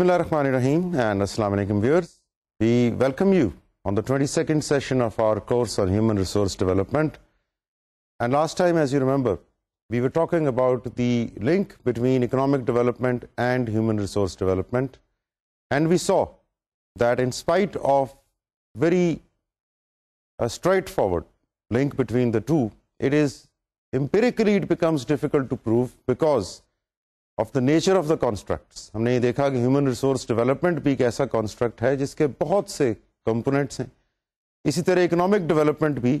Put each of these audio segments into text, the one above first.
ar-Rahim and Assalamu alaikum viewers. We welcome you on the 22nd session of our course on human resource development. And last time, as you remember, we were talking about the link between economic development and human resource development. And we saw that in spite of very a uh, straightforward link between the two, it is empirically it becomes difficult to prove because of the nature of the constructs हमने ये देखा कि human resource development भी एक ऐसा construct है जिसके बहुत से कंपोनेंट्स हैं इसी तरह इकोनॉमिक डेवलपमेंट भी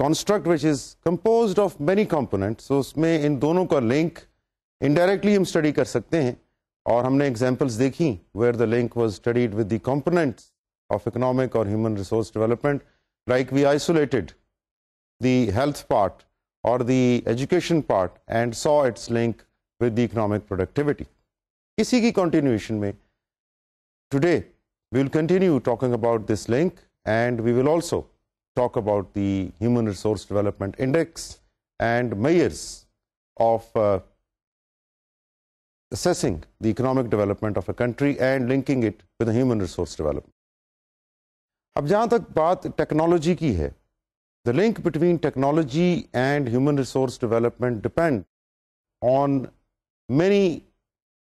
construct which is compose of many components तो उसमें इन दोनों का लिंक इनडायरेक्टली हम स्टडी कर सकते हैं और हमने एग्जाम्पल्स देखी where the link was studied with the components of economic और human resource development like we isolated the health part or the education part and saw its link with the economic productivity. इसी की continuation today we will continue talking about this link and we will also talk about the human resource development index and measures of uh, assessing the economic development of a country and linking it with the human resource development. अब जहाँ तक बात technology की है the link between technology and human resource development depend on many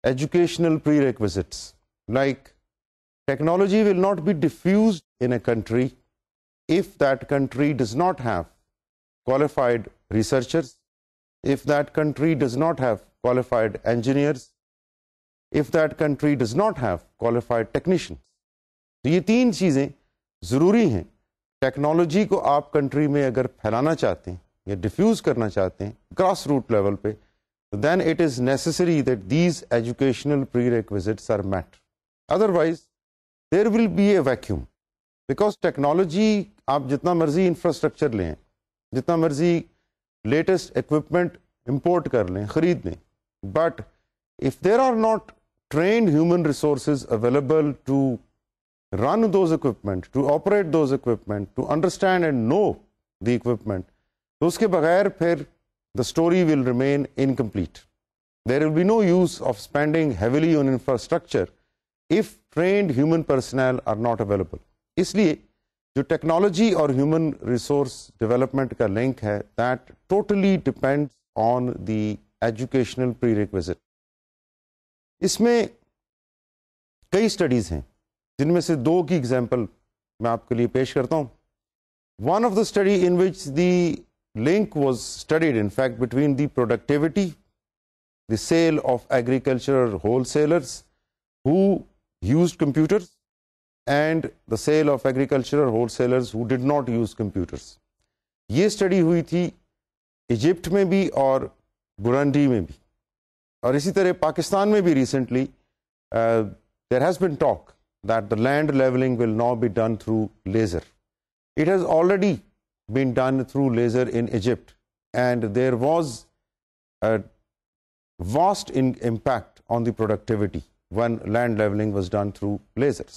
educational prerequisites like technology will not be diffused in a country if that country does not have qualified researchers, if that country does not have qualified engineers, if that country does not have qualified technicians. So, these three things are necessary. Technology को आप country में अगर फैलाना चाहते हैं या diffuse करना चाहते हैं ग्रास रूट लेवल पे then it is necessary that these educational prerequisites are met otherwise there will be a vacuum because technology आप जितना मर्जी इंफ्रास्ट्रक्चर लें जितना मर्जी लेटेस्ट इक्विपमेंट इम्पोर्ट कर लें खरीद लें but if there are not train human resource available to run those equipment, to operate those equipment, to understand and know the equipment, तो उसके बगैर फिर the story will remain incomplete. There will be no use of spending heavily on infrastructure if trained human personnel are not available. इसलिए जो technology और human resource development का link है that totally depends on the educational prerequisite इसमें कई studies हैं जिनमें से दो की एग्जाम्पल मैं आपके लिए पेश करता हूँ one of the study in which the link was studied in fact between the productivity the sale of agriculture wholesalers who use computers and the sale of agriculture wholesalers who did not use computers ये study हुई थी Egypt में भी और बुरंडी में भी और इसी तरह पाकिस्तान में भी recently there has been talk that the land leveling will now be done through laser. It has already been done through laser in Egypt, and there was a vast impact on the productivity when land leveling was done through lasers.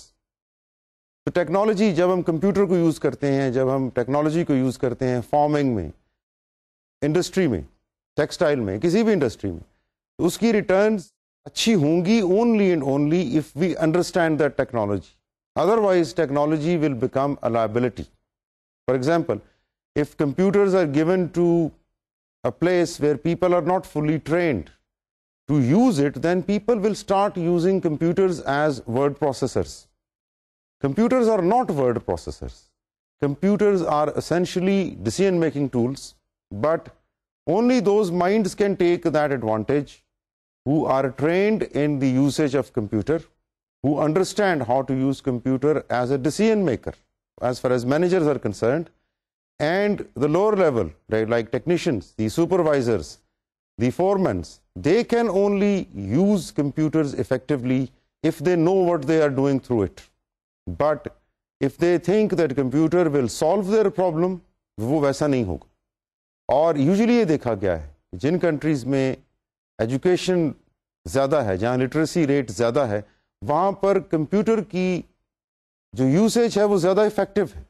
So, technology. जब हम computer को use करते हैं जब हम farming, को industry, करते textile, farming में industry, में returns. अच्छी होंगी only and only if we understand the otherwise technology will become a liability. For example, if computers are given to a place where people are not fully trained to use it, then people will start using computers as word processors. Computers are not word processors. Computers are essentially decision-making tools, but only those minds can take that advantage who are trained in the usage of computer, who understand how to use computer as a decision maker, as far as managers are concerned, and the lower level, right, like technicians, the supervisors, the foremen, they can only use computers effectively if they know what they are doing through it. But if they think that computer will solve their problem, वो वैसा नहीं होगा और usually ये देखा गया है जिन countries में एजुकेशन ज़्यादा है जहाँ लिटरेसी रेट ज़्यादा है वहाँ पर कंप्यूटर की जो यूसेज है वो ज़्यादा इफेक्टिव है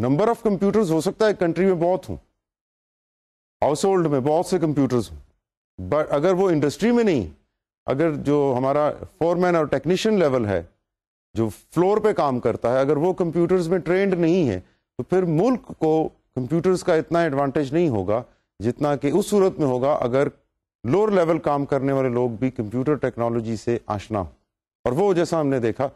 नंबर ऑफ कंप्यूटर्स हो सकता है कंट्री में बहुत हों हाउस होल्ड में बहुत से कंप्यूटर्स हों बट अगर वो इंडस्ट्री में नहीं अगर जो हमारा फोरमैन और टेक्नीशियन लेवल है जो फ्लोर पे काम करता है अगर वो कंप्यूटर्स में ट्रेंड नहीं है तो फिर मुल्क को कंप्यूटर्स का इतना एडवांटेज नहीं होगा जितना कि उस सूरत में होगा अगर लोअर लेवल काम करने वाले लोग भी कंप्यूटर टेक्नोलॉजी से आशना हो और वो जैसा हमने देखा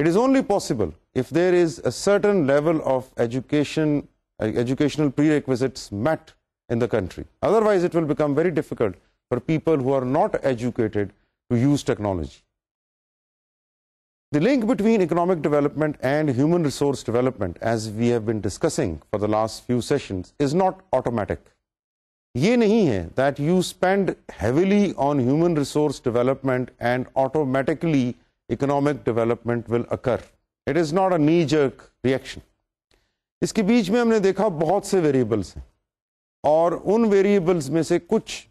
it is only possible if there is a certain level of education educational prerequisites met in the country otherwise it will become very difficult for people who are not educated to use technology the link between economic development and human resource development as we have been discussing for the last few session is not automatic ये नहीं है that you spend heavily on human resource development and automatically economic development will occur it is not a knee reaction इसके बीच में हमने देखा बहुत से वेरिएबल्स हैं और उन वेरिएबल्स में से कुछ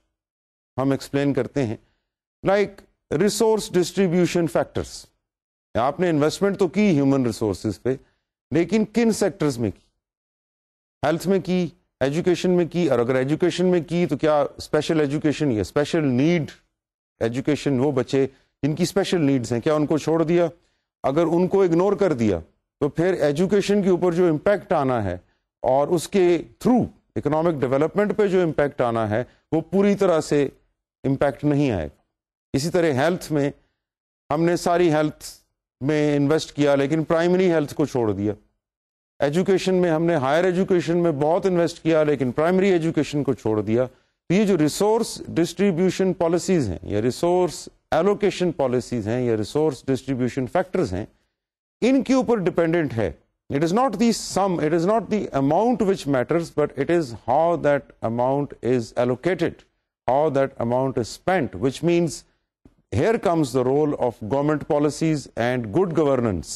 हम एक्सप्लेन करते हैं लाइक रिसोर्स डिस्ट्रीब्यूशन फैक्टर्स आपने इन्वेस्टमेंट तो की ह्यूमन रिसोर्सिस पे लेकिन किन सेक्टर्स में की हेल्थ में की एजुकेशन में की और अगर एजुकेशन में की तो क्या स्पेशल एजुकेशन या स्पेशल नीड एजुकेशन वो बच्चे जिनकी स्पेशल नीड्स हैं क्या उनको छोड़ दिया अगर उनको इग्नोर कर दिया तो फिर एजुकेशन के ऊपर जो इम्पैक्ट आना है और उसके थ्रू इकोनॉमिक डेवलपमेंट पे जो इम्पैक्ट आना है वो पूरी तरह से इम्पैक्ट नहीं आएगा इसी तरह हेल्थ में हमने सारी हेल्थ में इन्वेस्ट किया लेकिन प्राइमरी हेल्थ को छोड़ दिया एजुकेशन में हमने हायर एजुकेशन में बहुत इन्वेस्ट किया लेकिन प्राइमरी एजुकेशन को छोड़ दिया तो ये जो रिसोर्स डिस्ट्रीब्यूशन पॉलिसीज हैं या रिसोर्स एलोकेशन पॉलिसीज हैं या रिसोर्स डिस्ट्रीब्यूशन फैक्टर्स हैं इनके ऊपर डिपेंडेंट है it is not the sum it is not the amount which matters but it is how that amount is allocated how that amount is spent which means here comes the role of government policies and good governance,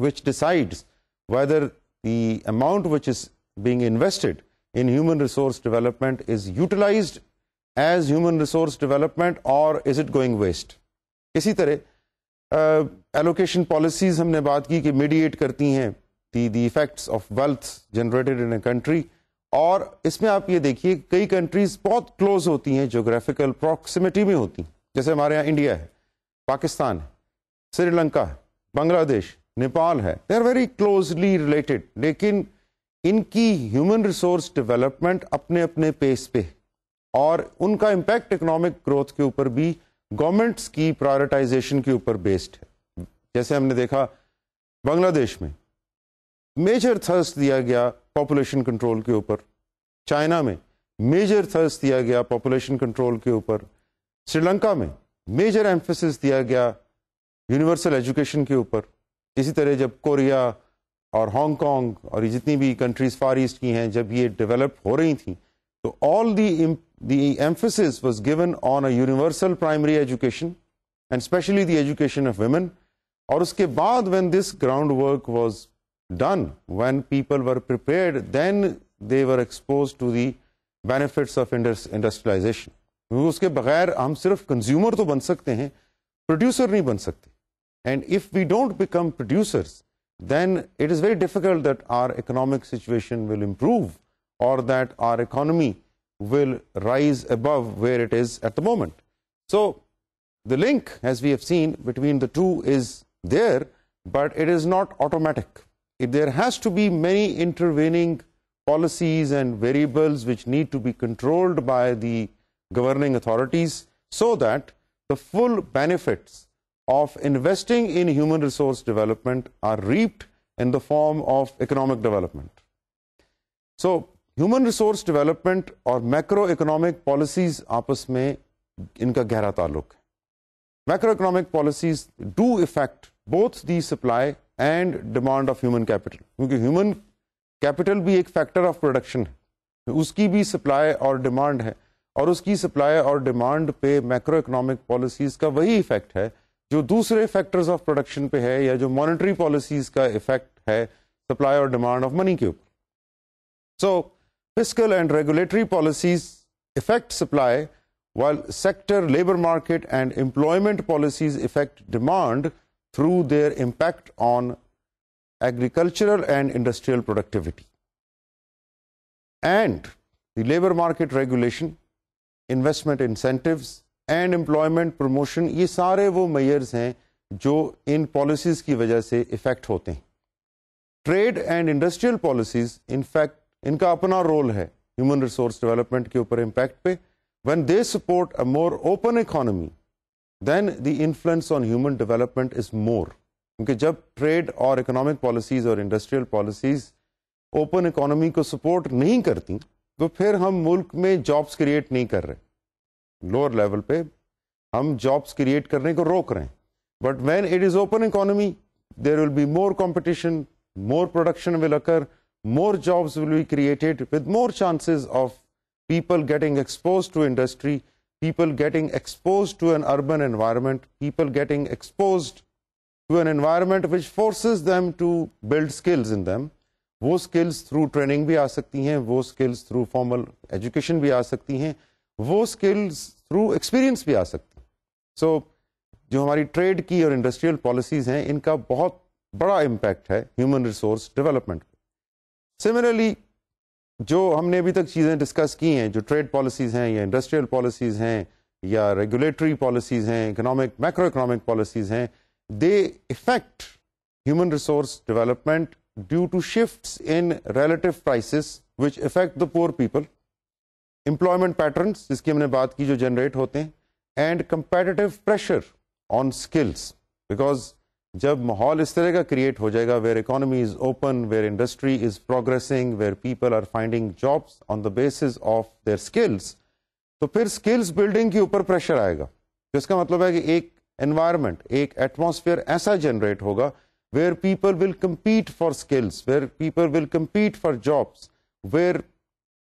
विच decides whether the amount which is being invested in human resource development is utilized as human resource development or is it going waste इसी तरह allocation policies हमने बात की कि mediate करती हैं the the effects of wealth generated in a country और इसमें आप ये देखिए कई कंट्रीज बहुत क्लोज होती हैं जोग्राफिकल प्रॉक्सिमिटी में होती हैं जैसे हमारे यहाँ इंडिया है पाकिस्तान है श्रीलंका है बांग्लादेश नेपाल है they are very closely related लेकिन इनकी ह्यूमन रिसोर्स डेवलपमेंट अपने अपने पेस पे और उनका इम्पैक्ट इकोनॉमिक ग्रोथ के ऊपर भी गवर्नमेंट्स की प्रायोरिटाइजेशन के ऊपर बेस्ड है जैसे हमने देखा बांग्लादेश में मेजर थर्स दिया गया पॉपुलेशन कंट्रोल के ऊपर चाइना में मेजर थर्स दिया गया पॉपुलेशन कंट्रोल के ऊपर श्रीलंका में मेजर एम्फेसिस दिया गया यूनिवर्सल एजुकेशन के ऊपर इसी तरह जब कोरिया और हांगकॉन्ग और जितनी भी कंट्रीज फार ईस्ट की हैं जब ये डेवलप हो रही थी तो all the the emphasis was given on a universal primary education and especially the education of women और उसके बाद when this groundwork was done when people were prepared then they were exposed to the benefits of industrialization क्योंकि उसके बगैर हम सिर्फ consumer तो बन सकते हैं प्रोड्यूसर नहीं बन सकते And if we don't become producers, then it is very difficult that our economic situation will improve or that our economy will rise above where it is at the moment. So, the link, as we have seen, between the two is there, but it is not automatic. If there has to be many intervening policies and variables which need to be controlled by the governing authorities so that the full benefits of investing in human resource development are reaped in the form of economic development. So, human resource development और macro economic policies आपस में इनका गहरा ताल्लुक है macro economic policies do effect both the supply and demand of human capital क्योंकि human capital भी एक फैक्टर ऑफ प्रोडक्शन है उसकी भी सप्लाई और डिमांड है और उसकी सप्लाई और डिमांड पे मैक्रो इकोनॉमिक पॉलिसीज का वही इफेक्ट है जो दूसरे फैक्टर्स ऑफ प्रोडक्शन पे है या जो मॉनेटरी पॉलिसीज का इफेक्ट है सप्लाई और डिमांड ऑफ मनी के ऊपर so physical and regulatory policies effect supply while sector labor market and employment policies affect demand through their impact on agricultural and industrial productivity. And the labor market regulation, investment incentives, and employment promotion ये सारे वो measures हैं जो इन policies की वजह से effect होते हैं trade and industrial policies in fact इनका अपना रोल है ह्यूमन रिसोर्स डेवलपमेंट के ऊपर इम्पैक्ट पे when they support a more open economy, then the influence on human development is more क्योंकि जब ट्रेड और इकोनॉमिक पॉलिसीज और इंडस्ट्रियल पॉलिसीज ओपन इकोनॉमी को सपोर्ट नहीं करती तो फिर हम मुल्क में जॉब्स क्रिएट नहीं कर रहे लोअर लेवल पे हम जॉब्स क्रिएट करने को रोक रहे हैं but when it is open economy there will be more competition more production will occur more jobs will be created with more chances of people getting exposed to industry, people getting exposed to an urban environment, people getting exposed to an environment which forces them to build skills in them. वो skills through training भी आ सकती हैं वो skills through formal education भी आ सकती हैं वो स्किल्स थ्रू एक्सपीरियंस भी आ सकती सो so, जो हमारी ट्रेड की और इंडस्ट्रियल पॉलिसीज हैं इनका बहुत बड़ा इम्पैक्ट है ह्यूमन रिसोर्स डेवलपमेंट सिमिलरली जो हमने अभी तक चीज़ें डिस्कस की हैं जो ट्रेड पॉलिसीज़ हैं या इंडस्ट्रियल पॉलिसीज़ हैं या रेगुलेटरी पॉलिसीज़ हैं इकोनॉमिक माइक्रो इकोनॉमिक पॉलिसीज़ हैं they effect human resource development due to shift in relative prices which effect the poor people employment pattern जिसकी हमने बात की जो जनरेट होते हैं and competitive pressure on skills because जब माहौल इस तरह का क्रिएट हो जाएगा where economy is open where industry is progressing where people are finding jobs on the basis of their skills तो फिर स्किल्स बिल्डिंग के ऊपर प्रेशर आएगा तो इसका मतलब है कि एक एनवायरमेंट एक एटमोसफियर ऐसा जनरेट होगा where people will compete for skills where people will compete for jobs where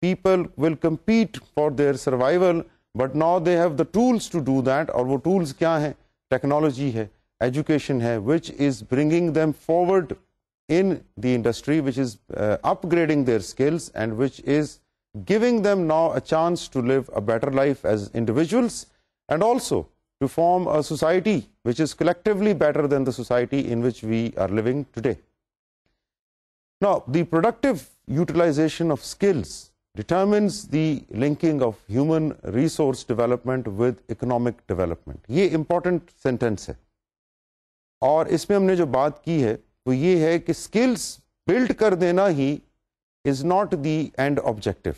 people will compete for their survival but now they have the tools to do that Or, वो tools क्या हैं technology education which is bringing them forward in the industry which is uh, upgrading their skills and which is giving them now a chance to live a better life as individuals and also to form a society which is collectively better than the society in which we are living today. Now, the productive utilization of skills determines the linking of human resource development with economic development. ये important sentence है और इसमें हमने जो बात की है वो ये है कि skills built कर देना ही is not the end objective.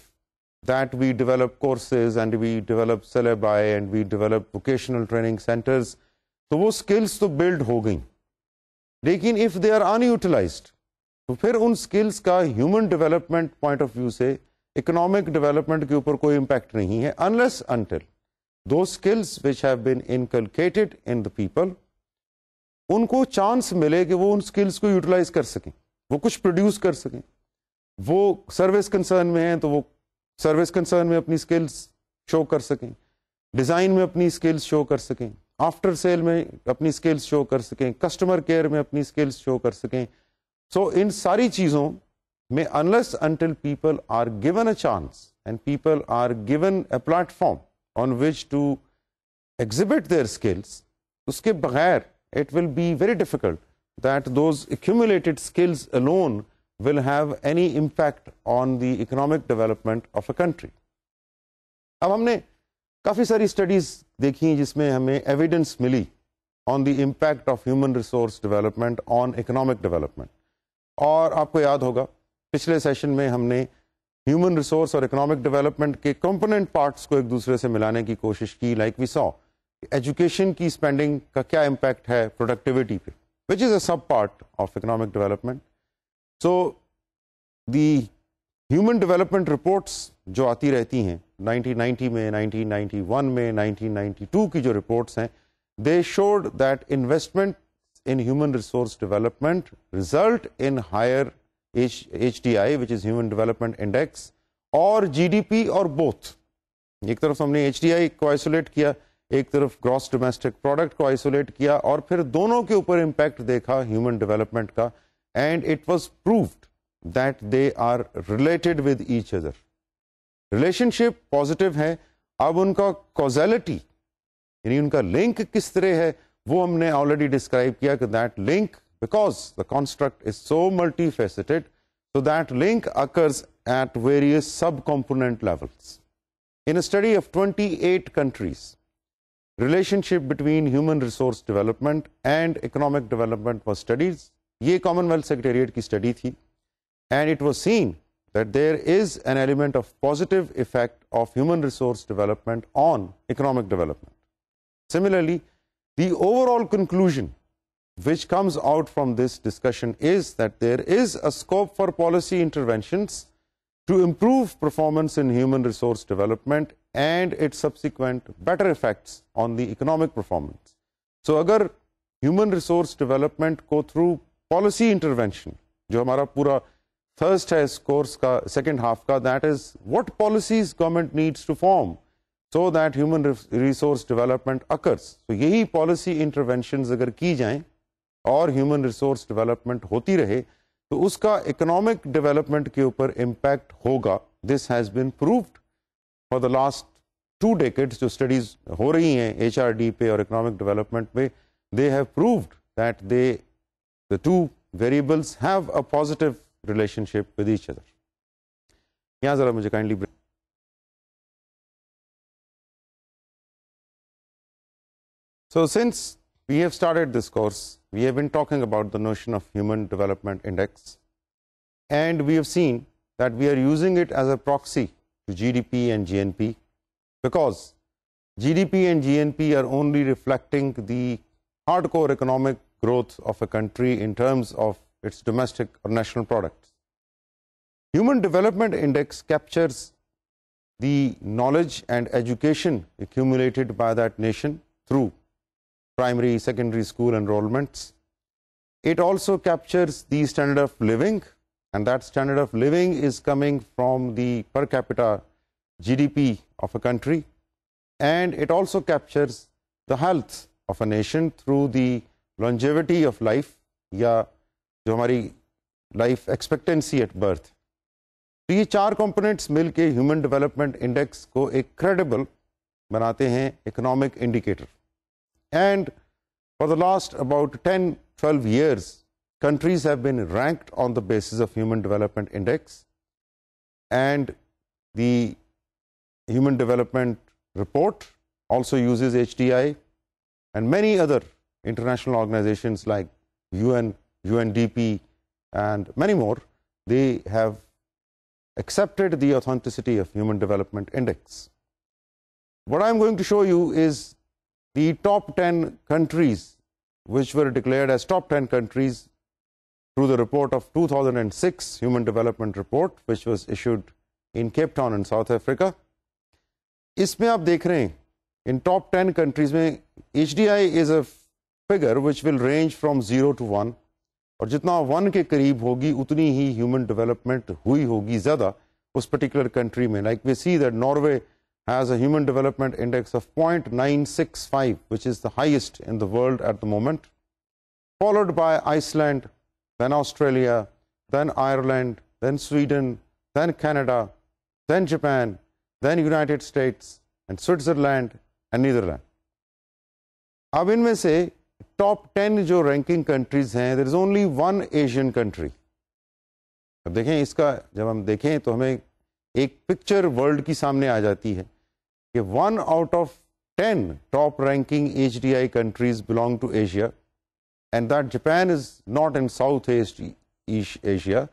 That we develop courses and we develop syllabi and we develop vocational training centers. तो वो skills तो build हो गई लेकिन if they are unutilized, तो फिर उन skills का human development point of view से इकोनॉमिक डेवलपमेंट के ऊपर कोई इम्पैक्ट नहीं है unless until though skills which have been inculcated in the people उनको चांस मिले कि वो उन स्किल्स को यूटिलाइज कर सकें वो कुछ प्रोड्यूस कर सकें वो सर्विस कंसर्न में हैं तो वो सर्विस कंसर्न में अपनी स्किल्स शो कर सकें डिज़ाइन में अपनी स्किल्स शो कर सकें आफ्टर सेल में अपनी स्किल्स शो कर सकें कस्टमर केयर में अपनी स्किल्स शो कर सकें सो so, इन सारी चीज़ों may, unless until people are given a chance and people are given a platform on which to exhibit their skills, uske bagair, it will be very difficult that those accumulated skills alone will have any impact on the economic development of a country. अब हमने काफ़ी सारी studies देखी जिसमें हमें evidence मिली on the impact of human resource development on economic development और आपको याद होगा पिछले सेशन में हमने ह्यूमन रिसोर्स और इकोनॉमिक डेवलपमेंट के कंपोनेंट पार्ट्स को एक दूसरे से मिलाने की कोशिश की लाइक वी सॉ एजुकेशन की स्पेंडिंग का क्या इम्पैक्ट है प्रोडक्टिविटी पे विच is a sub part of economic development so the human development reports जो आती रहती हैं 1990 में 1991 में 1992 की जो रिपोर्ट्स हैं they showed that investment in human resource development result in higher HDI, which is Human Development Index, और GDP और both. एक तरफ हमने HDI को आइसोलेट किया एक तरफ ग्रॉस डोमेस्टिक प्रोडक्ट को आइसोलेट किया और फिर दोनों के ऊपर इम्पैक्ट देखा ह्यूमन डेवलपमेंट का and it was proved that they are related with each other relationship positive है अब उनका कॉजैलिटी यानी उनका लिंक किस तरह है वो हमने ऑलरेडी डिस्क्राइब किया कि that link because the construct is so multifaceted so that link occurs at various subcomponent levels. In a study of 28 countries, relationship between human resource development and economic development was studied. ये Commonwealth Secretariat की study थी and it was seen that there is an element of positive effect of human resource development on economic development. Similarly, the overall conclusion which comes out from this discussion is that there is a scope for policy interventions to improve performance in human resource development and its subsequent better effects on the economic performance. So अगर human resource development go through policy intervention जो हमारा पूरा thrust है इस course second half, half का that is what policies government needs to form so that human resource development occurs तो यही policy intervention अगर और ह्यूमन रिसोर्स डेवलपमेंट होती रहे तो उसका इकोनॉमिक डेवलपमेंट के ऊपर इम्पैक्ट होगा this has been proved for the last two decades जो स्टडीज हो रही हैं एच पे और इकोनॉमिक डेवलपमेंट पे they have proved that they the two variables have a positive relationship with each other यहाँ ज़रा मुझे kindly So since we have started this course, We have been talking about the notion of human development index and we have seen that we are using it as a proxy to GDP and GNP because GDP and GNP are only reflecting the hardcore economic growth of a country in terms of its domestic or national products. Human Development Index captures the knowledge and education accumulated by that nation through primary, secondary school enrollments. It also captures the standard of living and that standard of living is coming from the per capita GDP of a country and it also captures the health of a nation through the longevity of life या जो हमारी life expectancy at birth तो ये चार components मिलके human development index को एक credible बनाते हैं economic and for the last about 10, 12 years, countries have been ranked on the basis of Human Development Index. And the Human Development Report also uses HDI and many other international organizations like UN, UNDP and many more, they have accepted the authenticity of Human Development Index. What I am going to show you is the top 10 countries which were declared as top 10 countries through the report of 2006 human development report which was issued in cape town in south africa isme aap dekh rahe in top 10 countries mein hdi is a figure which will range from 0 to 1 aur jitna 1 ke kareeb hogi utni hi human development hui hogi zyada us particular country mein like we see that norway has a human development index of 0.965, which is the highest in the world at the moment, followed by Iceland, then Australia, then Ireland, then Sweden, then Canada, then Japan, then United States, and Switzerland, and Netherlands. अब इनमें से top ten, जो ranking countries हैं there is only one Asian country. Country अब देखें इसका जब हम देखें तो हमें एक पिक्चर वर्ल्ड की सामने आ कि one out of ten top ranking H D I countries belong to Asia and that Japan is not in South East Asia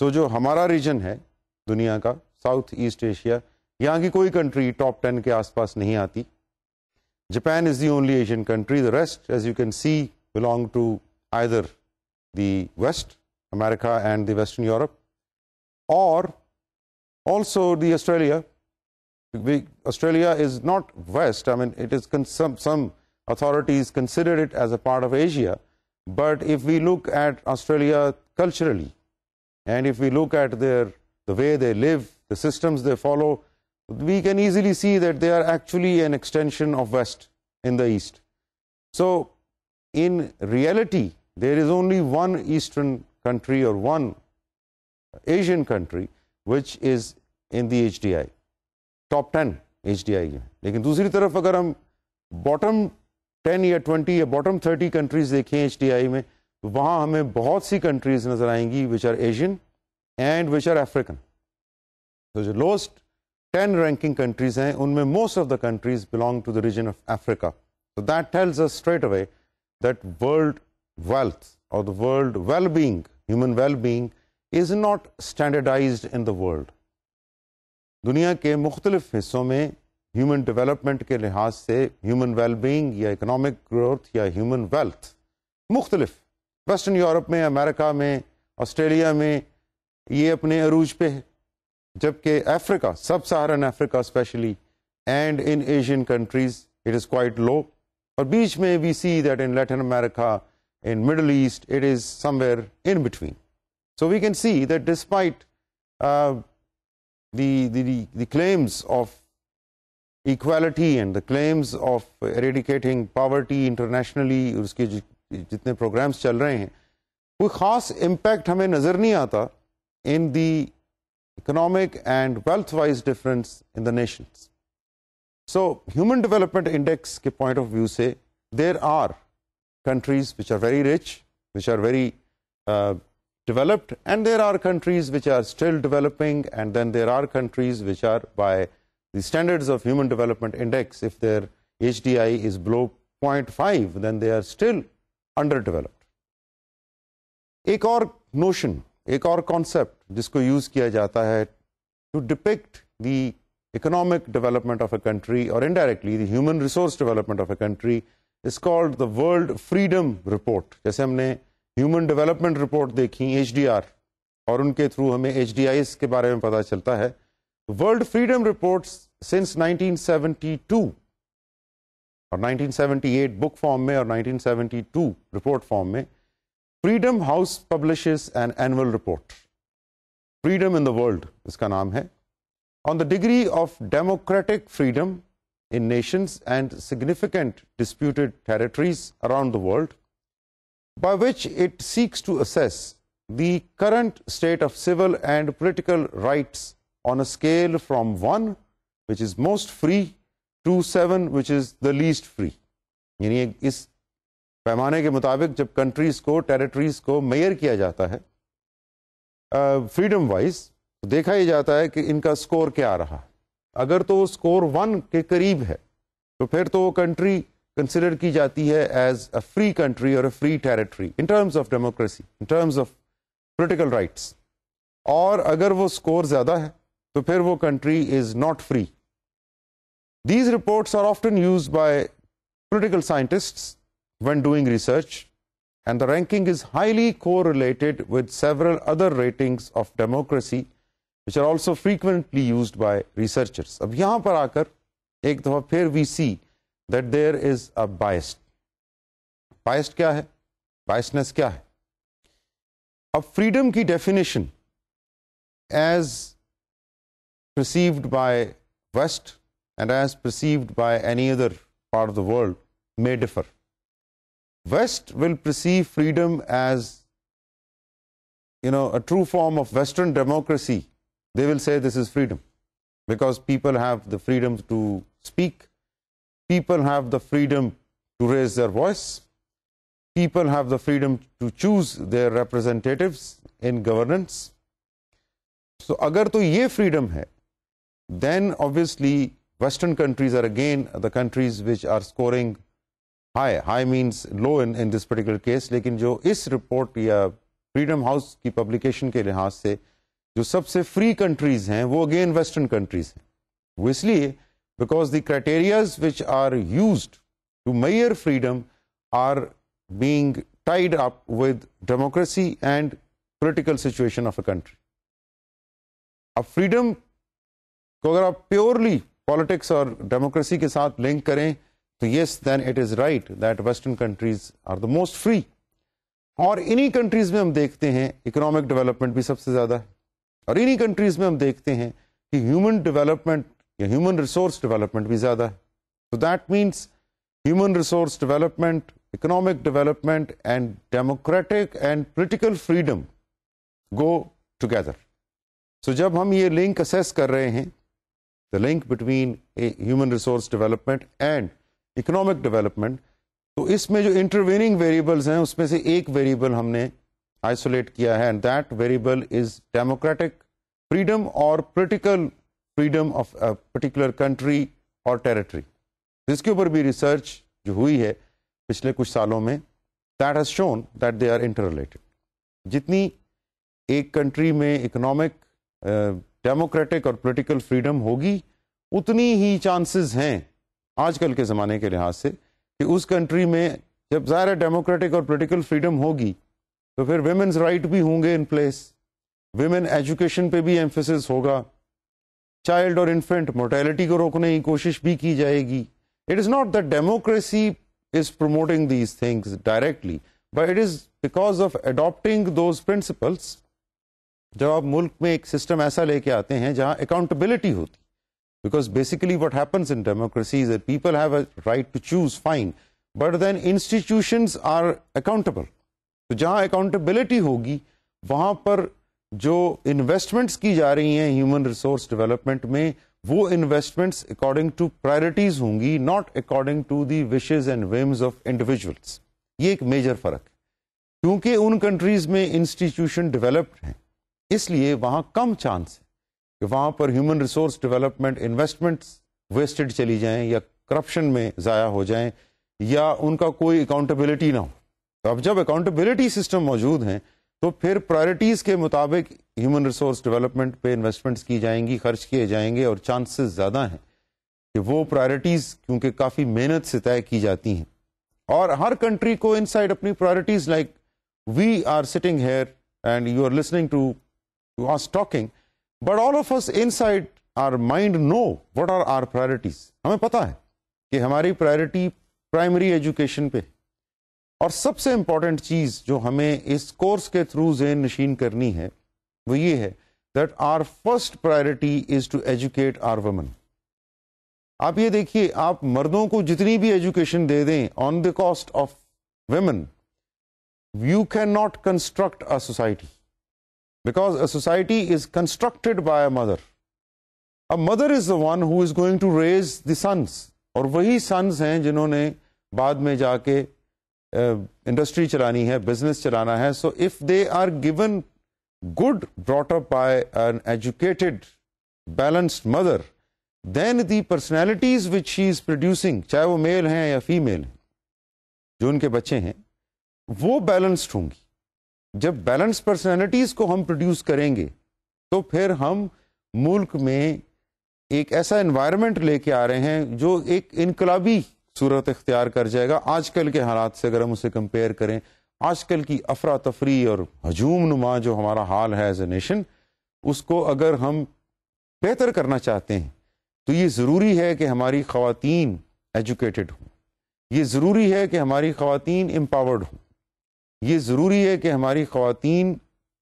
so जो हमारा रीजन है दुनिया का साउथ ईस्ट एशिया यहाँ की कोई कंट्री टॉप टेन के आसपास नहीं आती Japan is the only Asian country the rest as you can see belong to either the west America and the western Europe और also the Australia we, Australia is not West. I mean, it is some, some authorities consider it as a part of Asia. But if we look at Australia culturally, and if we look at their the way they live, the systems they follow, we can easily see that they are actually an extension of West in the East. So, in reality, there is only one Eastern country or one Asian country which is in the HDI. Top ten H D I है लेकिन दूसरी तरफ अगर हम bottom ten या twenty या bottom thirty countries देखें एच डी आई में तो वहाँ हमें बहुत सी कंट्रीज नज़र आएंगी which are Asian and which are African तो जो लोस्ट टेन रैंकिंग कंट्रीज हैं उनमें most of the countries belong to the region of Africa तो that tells us straight away that world wealth और the world well being human well being is not standardise in the world दुनिया के मुख्तलिफ हिस्सों में human development के लिहाज से ह्यूमन वेलबींग या इकनॉमिक ग्रोथ या ह्यूमन वेल्थ मुख्तलिफ वेस्टर्न यूरोप में अमेरिका में ऑस्ट्रेलिया में ये अपने अरूज पे है जबकि Africa sub Saharan Africa specially and in Asian countries it is quite low और बीच में we see that in Latin America in Middle East it is somewhere in between so we can see that despite the, claims of equality and the claims of eradicating poverty internationally उसके जितने programs चल रहे हैं कोई खास impact हमें नज़र नहीं आता in the economic and wealth wise difference in the nations. So, Human Development Index के point of view से there are countries which are very rich, which are very uh, developed and there are countries which are still developing and then there are countries which are by the standards of human development index if their HDI is below 0.5 then they are still underdeveloped. एक और notion, एक और concept जिसको use किया jata है to depict the economic development of a country or indirectly the human resource development of a country is called the World Freedom Report. जैसे हमने human development report देखी एच और उनके थ्रू हमें H के बारे में पता चलता है वर्ल्ड फ्रीडम रिपोर्ट सिंस 1972 और 1978 बुक फॉर्म में और 1972 रिपोर्ट फॉर्म में Freedom House publish an annual report Freedom in the World इसका नाम है on the degree of democratic freedom in nations and significant disputed territories around the world by which it seeks to assess the current state of civil and political rights on a scale from 1, which is most free, to 7, which is the least free. यानी इस पैमाने के मुताबिक जब countries को territories को mayor किया जाता है फ्रीडम वाइज देखा ही जाता है कि इनका स्कोर क्या रहा अगर तो स्कोर वन के करीब है तो फिर तो वो कंट्री कंसिडर की जाती है एज अ फ्री कंट्री और a free territory in terms of democracy in terms of political rights और अगर the स्कोर ज्यादा है तो फिर वो country is not free these reports are often use by political when doing research and the ranking is highly correlated with several other ratings of democracy which are also frequently used by researchers. अब यहाँ पर आकर एक we see that there is a biased biased क्या है biasness क्या है अब फ्रीडम की definition as perceived by West and as perceived by any other part of the world may differ. West will perceive freedom as, you know, a true form of Western democracy. They will say this is freedom because people have the freedom to speak, People have the freedom to raise their voice. People have the freedom to choose their representatives in governance. So, agar to ye freedom hai, then obviously Western countries are again the countries which are scoring high. High means low in, in this particular case. लेकिन जो इस report या freedom house की publication के लिहाज से जो सबसे फ्री कंट्रीज हैं वो अगेन वेस्टर्न कंट्रीज हैं वो इसलिए because the criterias which are used to measure freedom are being tied up with democracy and political situation of a country. अब फ्रीडम को अगर आप प्योरली पॉलिटिक्स और डेमोक्रेसी के साथ लिंक करें तो yes then it is right that western countries are the most free और इन्हीं कंट्रीज में हम देखते हैं इकोनॉमिक डेवलपमेंट भी सबसे ज्यादा है और इन्हीं कंट्रीज में हम देखते हैं कि human development human resource development भी ज़्यादा So that means human resource development, economic development and democratic and political freedom go together. So जब हम ये link the link between human resource development and economic development तो इसमें जो intervening variables हैं उसमें से एक variable हमने isolate किया and that variable is democratic freedom or political freedom of particular country और टेरिटरी जिसके ऊपर भी रिसर्च जो हुई है पिछले कुछ सालों में that has shown that they are inter related जितनी एक कंट्री में इकोनॉमिक डेमोक्रेटिक और पोलिटिकल फ्रीडम होगी उतनी ही चांसेस हैं आजकल के ज़माने के लिहाज से कि उस कंट्री में जब ज़ाहिर डेमोक्रेटिक और पोलिटिकल फ्रीडम होगी तो फिर वेमेंस राइट भी होंगे इन प्लेस वेमेन एजुकेशन पे भी एम्फेसिस होगा चाइल्ड और इन्फेंट मोर्टेलिटी को रोकने की कोशिश भी की जाएगी it is not that democracy is promoting these things directly but it is because of adopting those principles जब आप मुल्क में एक सिस्टम ऐसा लेके आते हैं जहां अकाउंटेबिलिटी होती because basically what happens in democracy is people have a right to choose fine but then institutions are accountable तो जहां अकाउंटेबिलिटी होगी वहां पर जो इन्वेस्टमेंट्स की जा रही हैं ह्यूमन रिसोर्स डेवलपमेंट में वो इन्वेस्टमेंट्स अकॉर्डिंग टू प्रायोरिटीज होंगी not according to the wishes and whims of individuals ये एक मेजर फर्क है क्योंकि उन कंट्रीज में इंस्टीट्यूशन डेवलप्ड हैं इसलिए वहाँ कम चांस है कि वहाँ पर human resource development investments wasted चली जाएं या करप्शन में ज़ाया हो जाएं या उनका कोई अकाउंटेबिलिटी ना हो तो अब जब अकाउंटेबिलिटी सिस्टम मौजूद हैं तो फिर प्रायोरिटीज के मुताबिक ह्यूमन रिसोर्स डेवलपमेंट पे इन्वेस्टमेंट्स की जाएंगी खर्च किए जाएंगे और चांसेस ज्यादा हैं कि वो प्रायोरिटीज क्योंकि काफी मेहनत से तय की जाती हैं और हर कंट्री को इन साइड अपनी priorities like we are sitting here and you are listening to you are talking but all of us side are mind know what are our priorities हमें पता है कि हमारी प्रायोरिटी प्राइमरी एजुकेशन पे और सबसे important चीज़ जो हमें इस कोर्स के थ्रू जेन नशीन करनी है वो ये है that our first priority is to educate our women आप ये देखिए आप मर्दों को जितनी भी एजुकेशन दे दें on the cost of women you can not construct a society because a society is constructed by a mother a mother is the one who is going to raise the sons और वही sons हैं जिन्होंने बाद में जाके industry चलानी है business चलाना है so if they are given good brought up by an educated balanced mother then the personalities which she is चाहे वो मेल हैं या फीमेल हैं जो उनके बच्चे हैं वो बैलेंस्ड होंगी जब बैलेंस पर्सनैलिटीज को हम प्रोड्यूस करेंगे तो फिर हम मुल्क में एक ऐसा इन्वायरमेंट लेके आ रहे हैं जो एक इनकलाबी सूरत अख्तियार कर जाएगा आज कल के हालात से अगर हम उसे कंपेयर करें आज कल की अफरा तफरी और हजूम नुमा जो हमारा हाल है एज ए नेशन उसको अगर हम बेहतर करना चाहते हैं तो ये ज़रूरी है कि हमारी खातन एजुकेटेड हों ये ज़रूरी है कि हमारी खातन एम्पावर्ड हों ये ज़रूरी है कि हमारी खातन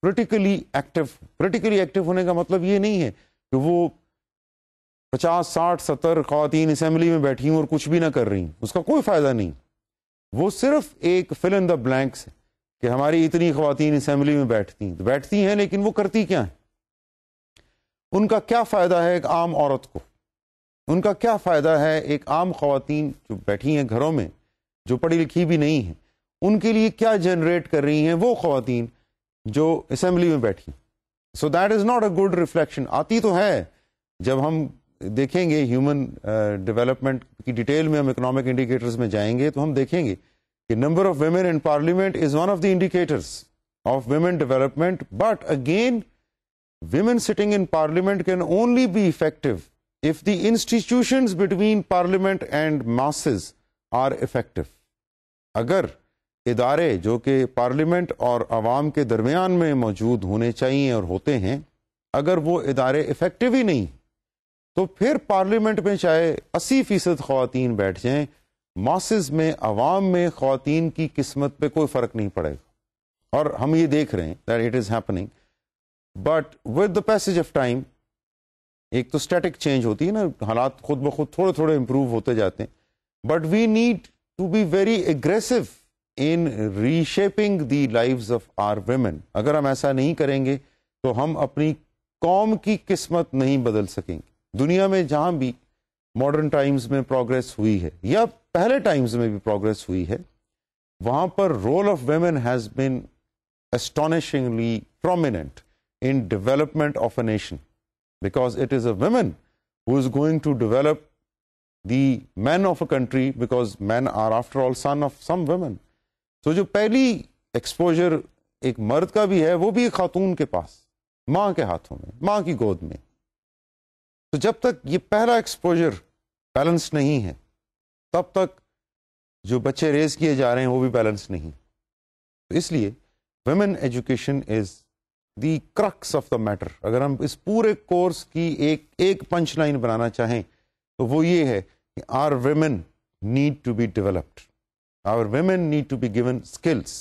पोलिटिकली एक्टिव पोलिटिकली एक्टिव होने का मतलब ये नहीं है कि वो पचास साठ सत्तर खातन असम्बली में बैठी हैं और कुछ भी ना कर रही उसका कोई फ़ायदा नहीं वो सिर्फ एक फिल इन द ब्लैंक्स है कि हमारी इतनी खातन असम्बली में बैठती हैं तो बैठती हैं लेकिन वो करती क्या है उनका क्या फ़ायदा है एक आम औरत को उनका क्या फ़ायदा है एक आम खातन जो बैठी हैं घरों में जो पढ़ी लिखी भी नहीं है उनके लिए क्या जनरेट कर रही हैं वो खातन जो असम्बली में बैठी so that is not a good reflection आती तो है जब हम देखेंगे ह्यूमन डेवलपमेंट uh, की डिटेल में हम इकोनॉमिक इंडिकेटर्स में जाएंगे तो हम देखेंगे कि number of women in parliament is one of the indicators of women development but again women sitting in parliament can only be effective if the institutions between parliament and masses are effective. अगर इदारे जो कि parliament और आवाम के दरमियान में मौजूद होने चाहिए और होते हैं अगर वो इदारे इफेक्टिव ही नहीं तो फिर पार्लियामेंट में चाहे अस्सी फीसद खातन बैठ जाए मासिस में अवाम में खातन की किस्मत पर कोई फर्क नहीं पड़ेगा और हम ये देख रहे हैं that it is happening but with the passage of time एक तो स्टैटिक चेंज होती है ना हालात खुद ब खुद थोड़े थोड़े इंप्रूव होते जाते हैं but we need to be very aggressive in reshaping the live of our women अगर हम ऐसा नहीं करेंगे तो हम अपनी कौम की किस्मत नहीं बदल सकेंगे दुनिया में जहां भी मॉडर्न टाइम्स में प्रोग्रेस हुई है या पहले टाइम्स में भी प्रोग्रेस हुई है वहां पर role of women has been astonishingly prominent in development of a nation because it is a women who is going to develop the man of a country because man are after all son of some women so जो पहली exposure एक मर्द का भी है वो भी खातून के पास माँ के हाथों में माँ की गोद में तो जब तक ये पहला एक्सपोजर बैलेंस नहीं है तब तक जो बच्चे रेज किए जा रहे हैं वो भी बैलेंस नहीं तो इसलिए women education is the crux of the matter अगर हम इस पूरे कोर्स की एक एक पंच लाइन बनाना चाहें तो वो ये है कि our women need to be developed our women need to be given skills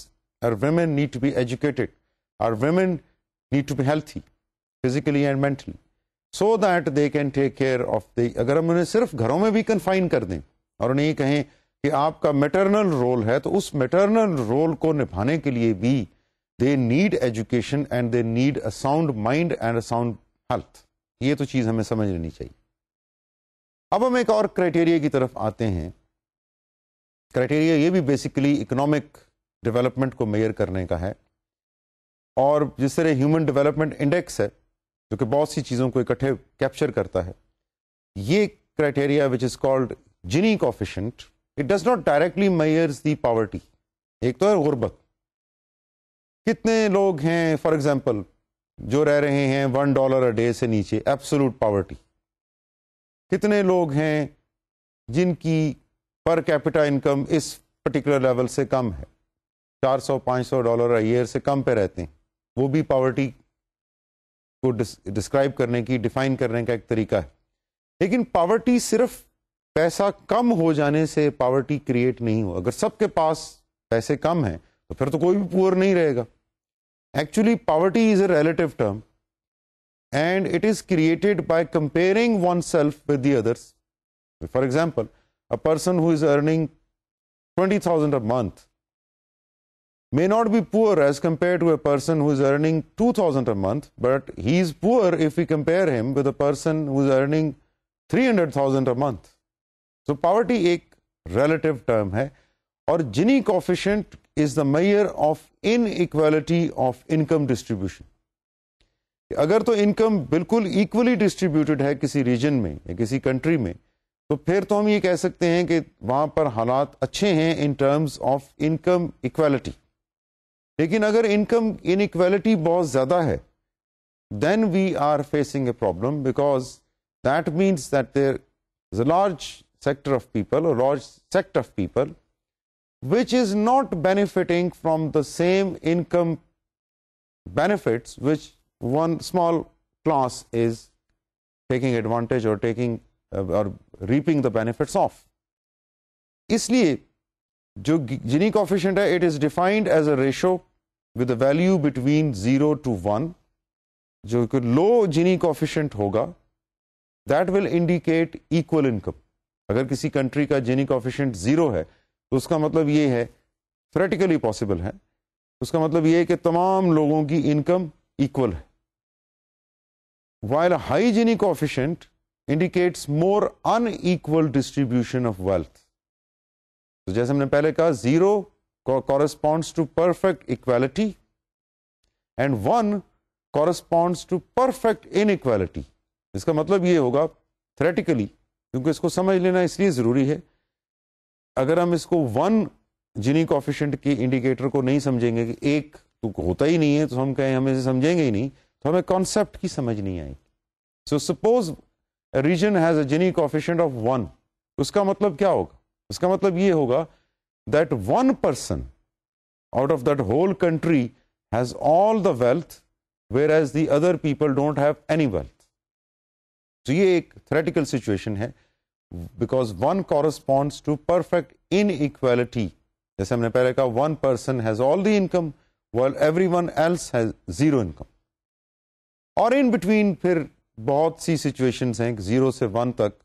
our women need to be educated our women need to be healthy physically and mentally so that they can take care of the अगर हम उन्हें सिर्फ घरों में भी confine कर दें और उन्हें कहें कि आपका मेटरनल रोल है तो उस मेटरनल रोल को निभाने के लिए भी they need education and they need a sound mind and a sound health ये तो चीज हमें समझ लेनी चाहिए अब हम एक और क्राइटेरिया की तरफ आते हैं क्राइटेरिया ये भी बेसिकली इकोनॉमिक डेवलपमेंट को मेयर करने का है और जिस तरह ह्यूमन डेवलपमेंट इंडेक्स है जो कि बहुत सी चीज़ों को इकट्ठे कैप्चर करता है ये criteria which is called Gini coefficient it does not directly measures the poverty एक तो है गुर्बत कितने लोग हैं फॉर एग्जाम्पल जो रह रहे हैं वन डॉलर अ डे से नीचे एब्सोलूट पावर्टी कितने लोग हैं जिनकी पर कैपिटा इनकम इस पर्टिकुलर लेवल से कम है 400-500 डॉलर अ ईयर से कम पे रहते हैं वो भी पावर्टी को डिस्क्राइब करने की डिफाइन करने का एक तरीका है लेकिन पावर्टी सिर्फ पैसा कम हो जाने से पावर्टी क्रिएट नहीं हो अगर सबके पास पैसे कम हैं तो फिर तो कोई भी पुअर नहीं रहेगा actually poverty is a relative term and it is created by comparing oneself with the others for example a person who is earning twenty thousand a month may not be poor as compared to a person who is earning 2000 a month, but he is poor if we compare him with a person who is earning 300,000 a month. So poverty एक relative term Hai, aur Gini coefficient is the measure of inequality of income distribution. अगर तो income बिल्कुल equally distributed है किसी reason में या किसी country में تو پھر تو ہم یہ کہہ سکتے ہیں کہ وہاں پر حالات اچھے ہیں in terms of income equality लेकिन अगर इनकम इनक्वालिटी बहुत ज़्यादा है then we are facing a problem because that means that there is a large sector of people or large sect of people which is not benefiting from the same income benefits which one small class is taking advantage or taking uh, or reaping the benefits of इसलिए जो Gini coefficient है it is defined as a ratio with value between zero to one जो low Gini coefficient होगा that will indicate equal income अगर किसी country का जिनी coefficient zero है तो उसका मतलब यह है थ्रेटिकली पॉसिबल है उसका मतलब यह है कि तमाम लोगों की इनकम इक्वल है while high Gini coefficient indicates more unequal distribution of wealth जैसे हमने पहले कहा zero corresponds to perfect equality and 1 corresponds to perfect inequality. इसका मतलब ये होगा थ्रेटिकली क्योंकि इसको समझ लेना इसलिए ज़रूरी है अगर हम इसको वन जिनी कॉफिशेंट के इंडिकेटर को नहीं समझेंगे कि एक तो होता ही नहीं है तो हम कहें हम इसे समझेंगे ही नहीं तो हमें कॉन्सेप्ट की समझ नहीं आएगी so suppose region has a Gini coefficient of one उसका मतलब क्या होगा उसका मतलब ये होगा that one person out of that whole country has all the wealth whereas the other people don't have any wealth. So ye ek theoretical situation hai because one corresponds to perfect inequality. jaise humne pehle kaha one person has all the income while everyone else has zero income. और in between phir बहुत सी situations हैं zero से one तक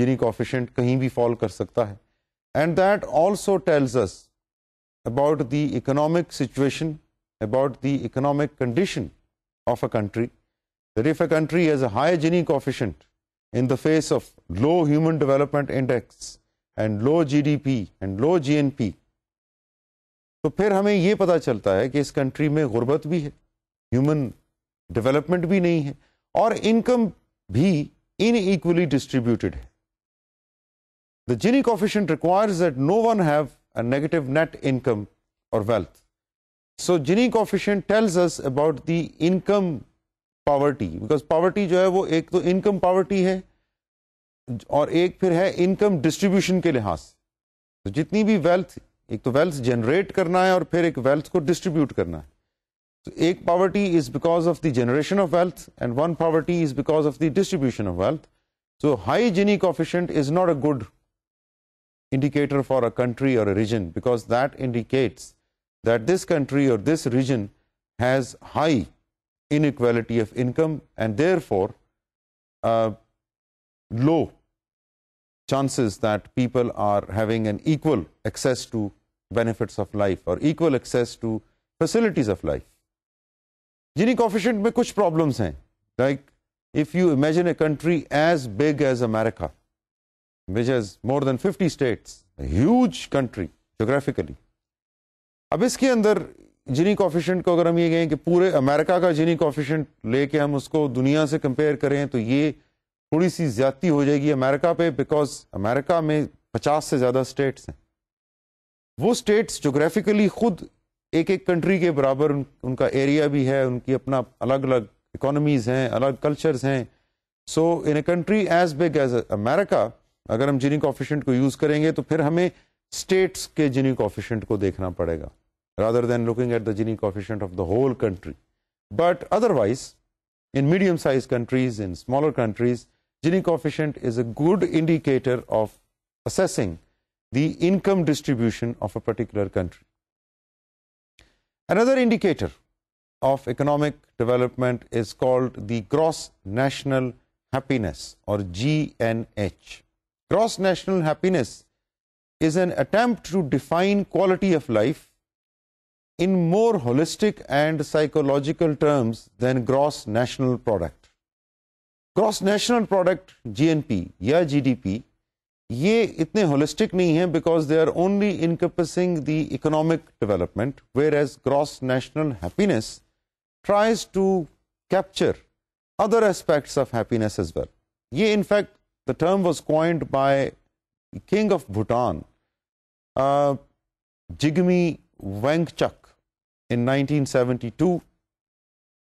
Gini coefficient कहीं भी fall कर सकता है And that also tells us about the economic situation, about the economic condition of a country, that if a country has a high Gini coefficient in the face of low human development index and low GDP and low GNP, तो फिर हमें ये पता चलता है कि इस country में गुर्बत भी है ह्यूमन डेवलपमेंट भी नहीं है और इनकम भी इनइक्वली डिस्ट्रीब्यूटेड है The Gini coefficient requires that no one have a negative net income or wealth. So Gini coefficient tells us about the income poverty because poverty जो है वो एक तो income poverty है और एक फिर है income distribution के लिहाज से तो जितनी wealth एक तो wealth generate करना है और फिर एक wealth को distribute करना है तो एक poverty is because of the generation of wealth and one poverty is because of the distribution of wealth so high Gini coefficient is not a good indicator for a country or a region because that indicates that this country or this region has high inequality of income and therefore uh, low chances that people are having an equal access to benefits of life or equal access to facilities of life. Gini coefficient में कुछ problems like if you imagine a country as big as America which has more than 50 states, a huge country अब इसके अंदर जिनी coefficient को अगर हम ये कहें कि पूरे अमेरिका का जिनी कॉफिशेंट लेके हम उसको दुनिया से कंपेयर करें तो ये थोड़ी सी ज्यादती हो जाएगी अमेरिका पे बिकॉज अमेरिका में पचास से ज़्यादा स्टेट्स हैं वो स्टेट्स जोग्राफिकली खुद एक एक कंट्री के बराबर उन, उनका एरिया भी है उनकी अपना अलग अलग इकोनॉमीज़ हैं अलग कल्चर्स हैं so in a country as big as America अगर हम जिनी कॉफिशेंट को यूज करेंगे तो फिर हमें स्टेट्स के जिनी कॉफिशेंट को देखना पड़ेगा rather than looking at the Gini coefficient of the whole country. But otherwise, in medium-sized countries, in smaller countries, Gini coefficient is a good indicator of assessing the income distribution of a particular country. Another indicator of economic development is called the gross national happiness or GNH. Cross-national happiness is an attempt to define quality of life in more holistic and psychological terms than gross national product. Gross national product (GNP) या GDP ये इतने holistic नहीं है because they are only encompassing the economic development whereas gross national happiness tries to capture other aspects of happiness as well ये in fact the term was coined by king of bhutan uh, jigme wangchuk in 1972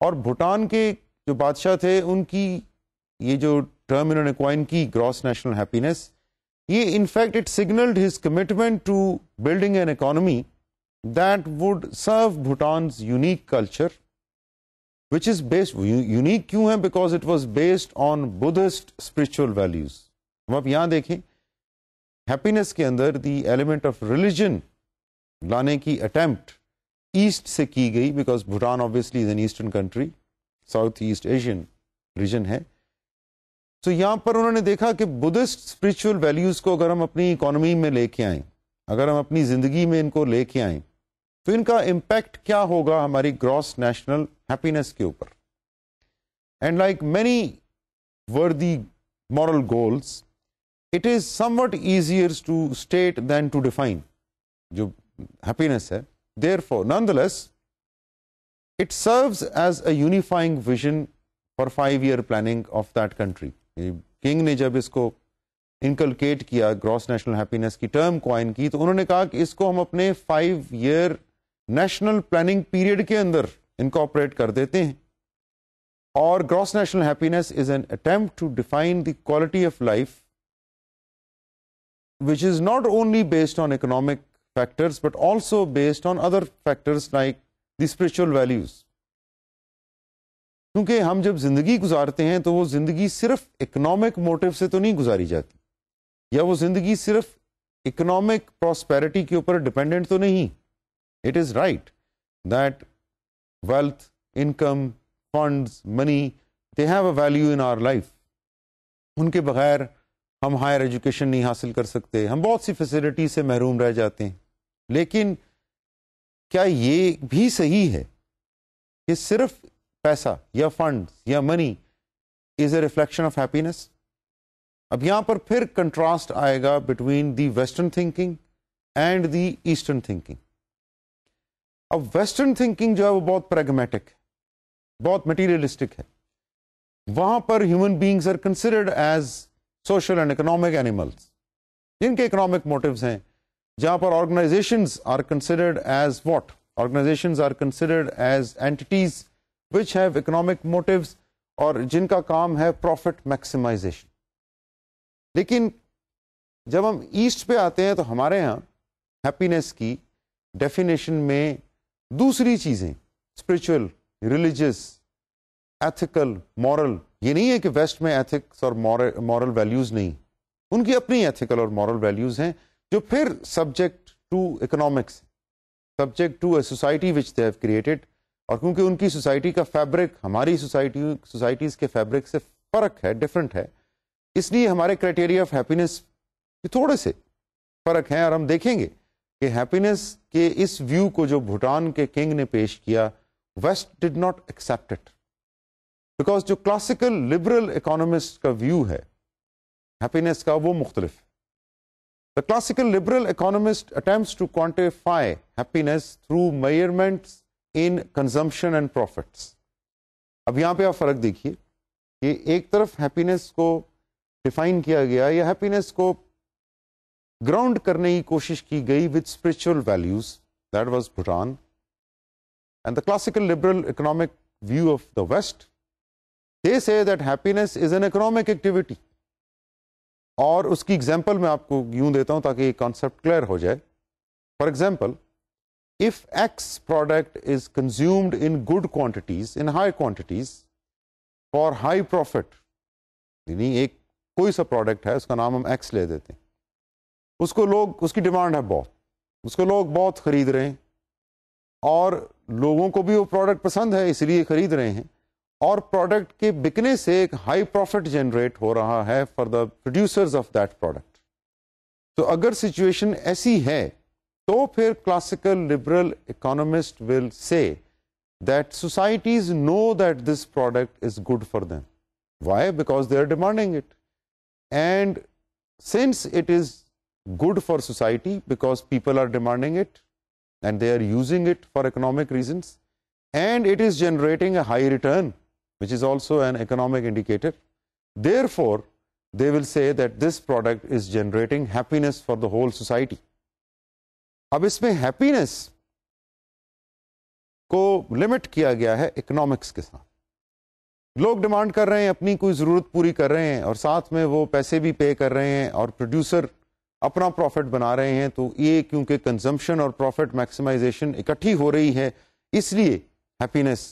aur bhutan ke jo badshah the unki ye term inhone coin ki gross national happiness in fact it signaled his commitment to building an economy that would serve bhutan's unique culture which is based unique क्यों है because it was based on Buddhist spiritual values. हम आप यहाँ देखें happiness के अंदर the element of religion लाने की अटेम्प्ट ईस्ट से की गई because Bhutan obviously is an eastern country south east Asian region है तो so, यहाँ पर उन्होंने देखा कि बुद्धिस्ट स्पिरिचुअल वैल्यूज को अगर हम अपनी इकोनॉमी में लेके आए अगर हम अपनी जिंदगी में इनको लेके आए तो इनका इंपैक्ट क्या होगा हमारी ग्रॉस नेशनल हैप्पीनेस के ऊपर and like many worthy moral goals it is somewhat easier to state than to define जो हैप्पीनेस है therefore none nonetheless it serves as a unifying vision for five year planning of that country king ने जब इसको inculcate किया gross national happiness की term coin की तो उन्होंने कहा कि इसको हम अपने five year national planning period के अंदर इनकॉपरेट कर देते हैं और gross national happiness is an attempt to define the quality of life which is not only based on economic factors but also based on other factors like the spiritual values. क्योंकि हम जब जिंदगी गुजारते हैं तो वो जिंदगी सिर्फ इकोनॉमिक मोटिव से तो नहीं गुजारी जाती या वो जिंदगी सिर्फ इकोनॉमिक प्रॉस्पेरिटी के ऊपर डिपेंडेंट तो नहीं It is right that wealth, income, funds, money, they have a value in our life. उनके बगैर हम हायर एजुकेशन नहीं हासिल कर सकते हम बहुत सी फैसिलिटी से महरूम रह जाते हैं लेकिन क्या ये भी सही है कि सिर्फ पैसा या फंड या money is a reflection of happiness अब यहां पर फिर कंट्रास्ट आएगा between the western thinking and the eastern thinking अब वेस्टर्न थिंकिंग जो है वो बहुत प्रेगमेटिक है बहुत मटीरियलिस्टिक है वहां पर human beings are considered as social and economic animals जिनके इकोनॉमिक मोटिव हैं जहां पर organisation are considered as what organisations are considered as entities which have economic motives और जिनका काम है प्रॉफिट मैक्सिमाइजेशन लेकिन जब हम ईस्ट पे आते हैं तो हमारे यहाँ हैप्पीनेस की डेफिनेशन में दूसरी चीजें स्पिरिचुअल रिलीजियस एथिकल मॉरल ये नहीं है कि वेस्ट में एथिक्स और मॉरल वैल्यूज नहीं उनकी अपनी एथिकल और मॉरल वैल्यूज हैं जो फिर subject to economics subject to a society which they have created और क्योंकि उनकी सोसाइटी का फैब्रिक हमारी सोसाइटी सोसाइटीज के फैब्रिक से फर्क है डिफरेंट है इसलिए हमारे क्राइटेरिया ऑफ हैप्पीनेस थोड़े से फर्क हैं और हम देखेंगे कि हैप्पीनेस के इस व्यू को जो भूटान के किंग ने पेश किया west did not accept it because जो क्लासिकल लिबरल इकोनॉमिस्ट का व्यू है हैप्पीनेस का वो मुख्तलिफ है the classical liberal economist attempt to quantify happiness through measurement in consumption and profit अब यहां पर आप फर्क देखिए कि एक तरफ हैप्पीनेस को डिफाइन किया गया या हैप्पीनेस को ग्राउंड करने की कोशिश की गई with spiritual values that was Bhutan and the classical liberal economic view of the west they say that happiness is an economic activity और उसकी एग्जाम्पल मैं आपको यूं देता हूं ताकि कॉन्सेप्ट क्लियर हो जाए for example if x product is consumed in good quantities in high quantities for high profit यानी एक कोई सा प्रोडक्ट है उसका नाम हम x ले देते हैं उसको लोग उसकी डिमांड है बहुत उसको लोग बहुत ख़रीद रहे हैं और लोगों को भी वो प्रोडक्ट पसंद है इसलिए ख़रीद रहे हैं और प्रोडक्ट के बिकने से एक हाई प्रॉफिट जनरेट हो रहा है for the producers of that product तो अगर सिचुएशन ऐसी है तो फिर classical liberal economist will say that societies know that this product is good for them. Why? Because they are demanding it and since it is good for society because people are demanding it and they are using it for economic reasons and it is generating a high return which is also an economic indicator. Therefore, they will say that this product is generating happiness for the whole society. ab isme happiness ko limit kiya gaya hai economics ke sath लोग demand कर रहे हैं अपनी कोई ज़रूरत पूरी कर रहे हैं और साथ में वो पैसे भी पे कर रहे हैं और प्रोड्यूसर अपना प्रॉफिट बना रहे हैं तो ये क्योंकि कंजम्पशन और प्रॉफिट मैक्सिमाइजेशन इकट्ठी हो रही है इसलिए हैप्पीनेस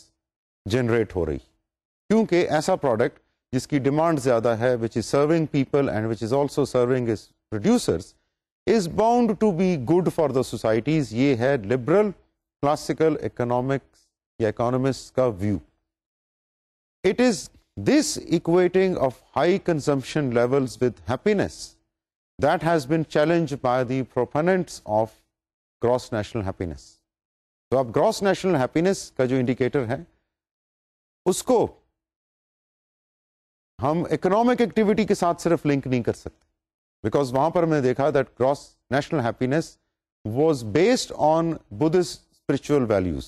जनरेट हो रही क्योंकि ऐसा प्रोडक्ट जिसकी डिमांड ज्यादा है which is serving people and which is also serving is producers is bound to be good for the societies ये है लिबरल क्लासिकल इकोनॉमिक्स या इकोनॉमिस्ट का view it is this equating of high consumption levels with happiness that has been challenged by the proponents of gross national happiness. So, ab gross national happiness ka jo indicator hai, usko हम economic activity ke saath sirf link nahi kar sakte, because वहां पर हमने देखा that gross national happiness was based on Buddhist spiritual values,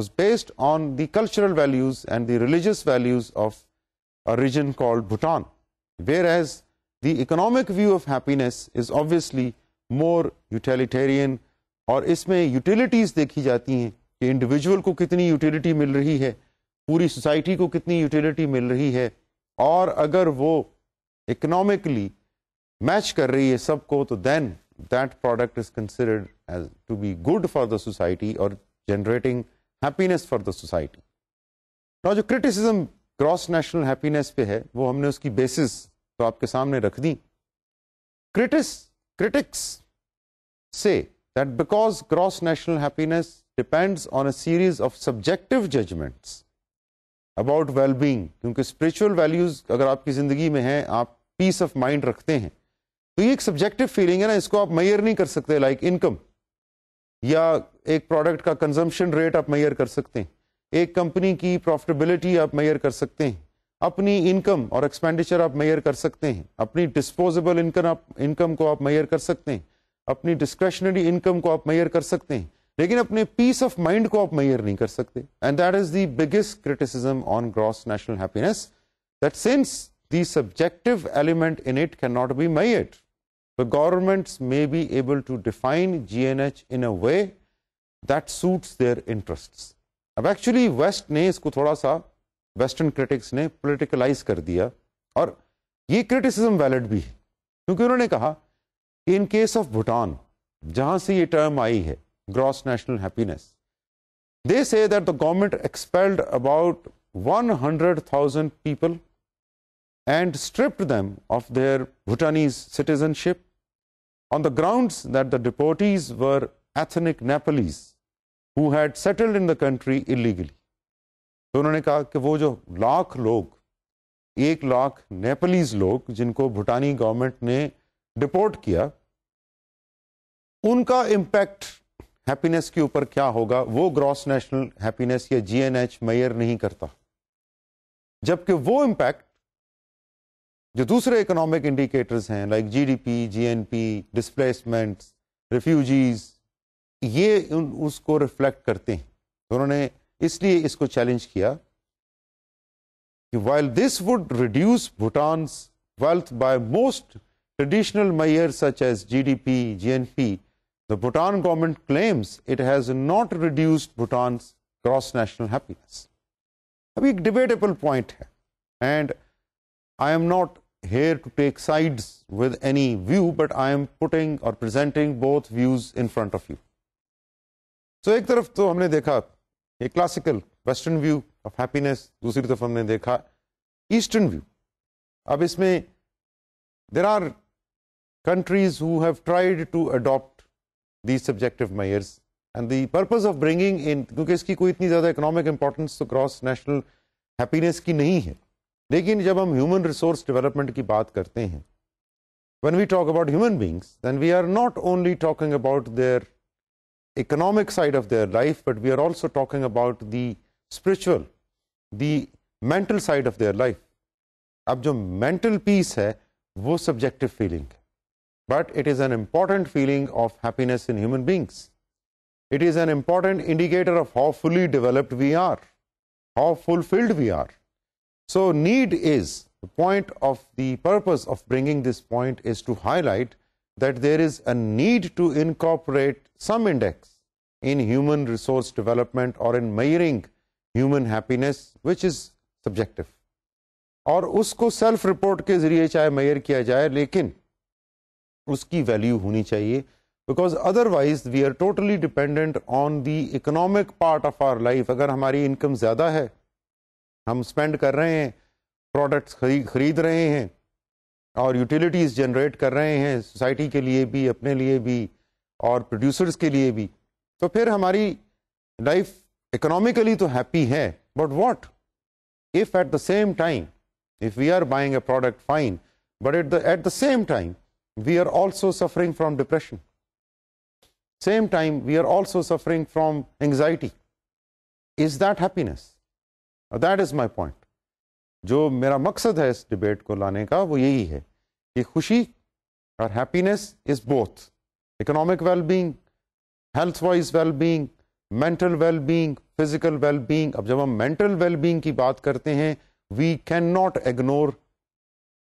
was based on the cultural values and the religious values of a region called Bhutan. Whereas the economic view of happiness is obviously more utilitarian और इसमें utilities देखी जाती हैं कि individual को कितनी utility मिल रही है पूरी society को कितनी utility मिल रही है और अगर वो economically match कर रही है सबको तो then that product is considered as to be good for the society or generating happiness for the society. Now जो criticism gross national happiness पे है वो हमने उसकी basis तो आपके सामने रख दी क्रिटिस critics say that because gross national happiness depends on a series of subjective judgments about well-being क्योंकि spiritual values अगर आपकी जिंदगी में हैं आप peace of mind रखते हैं तो ये एक subjective feeling है ना इसको आप मैयर नहीं कर सकते like income या एक प्रोडक्ट का कंजम्पशन रेट आप मैयर कर सकते हैं एक कंपनी की प्रॉफिटेबिलिटी आप मैयर कर सकते हैं अपनी इनकम और एक्सपेंडिचर आप मैयर कर सकते हैं अपनी डिस्पोजेबल इनकम आप इनकम को आप मैयर कर सकते हैं अपनी डिस्क्रेशनरी इनकम को आप मैयर कर सकते हैं लेकिन अपने पीस ऑफ माइंड को आप मैयर नहीं कर सकते and that is the biggest criticism on gross national happiness that since the subjective element in it cannot be government may be able to define G N H in a way that suit their interest अब actually west ने इसको थोड़ा सा western critics ने politicalise कर दिया और ये क्रिटिसिज्म वैलिड भी है क्योंकि उन्होंने कहा कि इन केस ऑफ भूटान जहां से ये टर्म आई है gross national happiness they say that the government expelled about 100,000 people and stripped them of their Bhutanese citizenship on the grounds that the deportees were ethnic Nepalese who had settled in the country illegally. तो उन्होंने कहा कि वो जो लाख लोग एक lakh Nepalese लोग जिनको भूटानी गवर्नमेंट ने डिपोर्ट किया उनका इंपैक्ट हैप्पीनेस के ऊपर क्या होगा वो ग्रॉस नेशनल हैप्पीनेस या जीएनएच मेयर नहीं करता जबकि वो इंपैक्ट जो दूसरे इकोनॉमिक इंडिकेटर्स हैं like GDP GNP displacements refugees ये उन, उसको रिफ्लेक्ट करते हैं तो उन्होंने इसलिए इसको चैलेंज किया कि while this would reduce Bhutan wealth by most traditional measure such as GDP GNP the Bhutan government claims it has not reduced Bhutan's gross national happiness. अभी एक debatable point है and I am not here to take sides with any view but I am putting or presenting both views in front of you. So एक तरफ तो हमने देखा ये classical western view of happiness दूसरी तरफ हमने देखा ईस्टर्न व्यू अब इसमें there are countries who have tried to adopt these subjective measures and the purpose of bringing in क्योंकि इसकी कोई इतनी ज़्यादा economic importance तो cross national happiness की नहीं है लेकिन जब हम human resource development की बात करते हैं when we talk about human beings then we are not only talking about their economic side of their life, but we are also talking about the spiritual, the mental side of their life. अब जो mental peace है वो subjective feeling but it is an important feeling of happiness in human beings. It is an important indicator of how fully developed we are, how fulfilled we are. So, need is the point of the purpose of bringing this point is to highlight that there is a need to incorporate some index in human resource development or in measuring human happiness, which is subjective. और उसको self report के जरिए चाहे mayor किया जाए लेकिन उसकी value होनी चाहिए because otherwise we are totally dependent on the economic part of our life अगर हमारी इनकम ज़्यादा है हम स्पेंड कर रहे हैं प्रोडक्ट्स खरीद खरीद रहे हैं और यूटिलिटीज़ जनरेट कर रहे हैं सोसाइटी के लिए भी अपने लिए भी और प्रोड्यूसर्स के लिए भी तो फिर हमारी लाइफ इकोनॉमिकली तो हैप्पी है but what if at the same time if we are buying a product fine but at the at the same time we are also suffering from depression same time we are also suffering from anxiety is that happiness that is my point जो मेरा मकसद है इस debate को लाने का वो यही है कि खुशी और happiness is both economic well being health wise well being mental well being physical well being अब जब हम मेंटल वेल बींग की बात करते हैं we can not ignore